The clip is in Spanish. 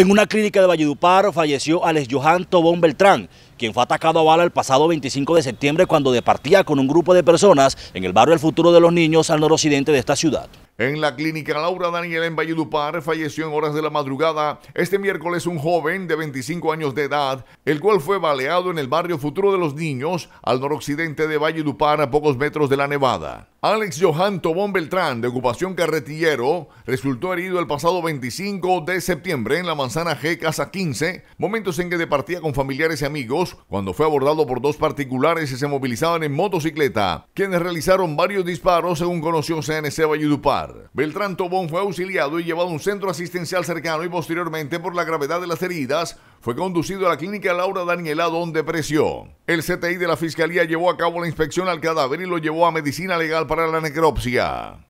En una clínica de Valledupar falleció Alex Johan Tobón Beltrán, quien fue atacado a bala el pasado 25 de septiembre cuando departía con un grupo de personas en el barrio El Futuro de los Niños al noroccidente de esta ciudad. En la clínica Laura Daniela en Valledupar falleció en horas de la madrugada este miércoles un joven de 25 años de edad, el cual fue baleado en el barrio Futuro de los Niños al noroccidente de Valledupar a pocos metros de la Nevada. Alex Johan Tobón Beltrán, de ocupación carretillero, resultó herido el pasado 25 de septiembre en la manzana G, casa 15, momentos en que departía con familiares y amigos cuando fue abordado por dos particulares que se movilizaban en motocicleta, quienes realizaron varios disparos según conoció CNC Valledupar. Beltrán Tobón fue auxiliado y llevado a un centro asistencial cercano y posteriormente por la gravedad de las heridas fue conducido a la clínica Laura Daniela donde preció. El CTI de la Fiscalía llevó a cabo la inspección al cadáver y lo llevó a medicina legal para la necropsia.